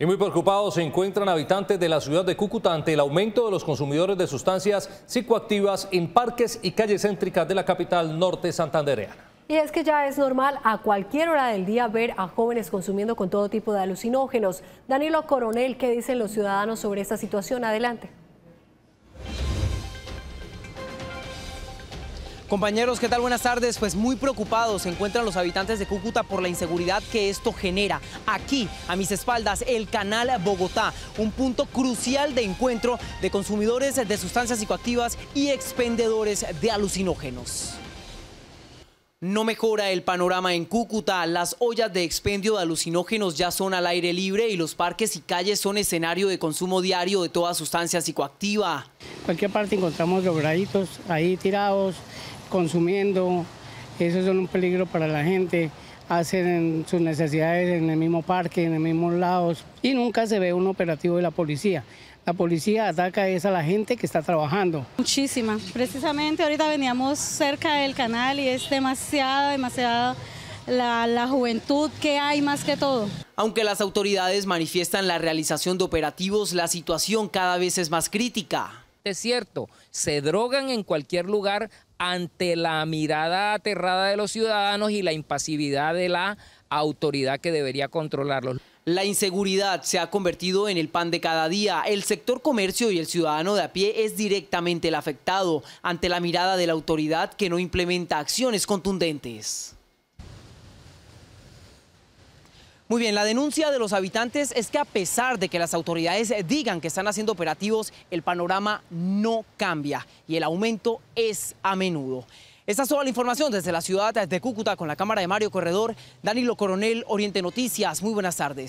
Y muy preocupados se encuentran habitantes de la ciudad de Cúcuta ante el aumento de los consumidores de sustancias psicoactivas en parques y calles céntricas de la capital norte santandereana. Y es que ya es normal a cualquier hora del día ver a jóvenes consumiendo con todo tipo de alucinógenos. Danilo Coronel, ¿qué dicen los ciudadanos sobre esta situación? Adelante. Compañeros, ¿qué tal? Buenas tardes. Pues muy preocupados se encuentran los habitantes de Cúcuta por la inseguridad que esto genera. Aquí, a mis espaldas, el canal Bogotá, un punto crucial de encuentro de consumidores de sustancias psicoactivas y expendedores de alucinógenos. No mejora el panorama en Cúcuta. Las ollas de expendio de alucinógenos ya son al aire libre y los parques y calles son escenario de consumo diario de toda sustancia psicoactiva. Cualquier parte encontramos graditos ahí tirados, consumiendo, eso es un peligro para la gente, hacen sus necesidades en el mismo parque, en el mismos lados, y nunca se ve un operativo de la policía. La policía ataca es a la gente que está trabajando. Muchísima. Precisamente ahorita veníamos cerca del canal y es demasiada, demasiada la, juventud que hay más que todo. Aunque las autoridades manifiestan la realización de operativos, la situación cada vez es más crítica. Es cierto. Se drogan en cualquier lugar ante la mirada aterrada de los ciudadanos y la impasividad de la autoridad que debería controlarlos. La inseguridad se ha convertido en el pan de cada día. El sector comercio y el ciudadano de a pie es directamente el afectado ante la mirada de la autoridad que no implementa acciones contundentes. Muy bien, la denuncia de los habitantes es que a pesar de que las autoridades digan que están haciendo operativos, el panorama no cambia y el aumento es a menudo. Esta es toda la información desde la ciudad de Cúcuta con la cámara de Mario Corredor, Danilo Coronel, Oriente Noticias. Muy buenas tardes.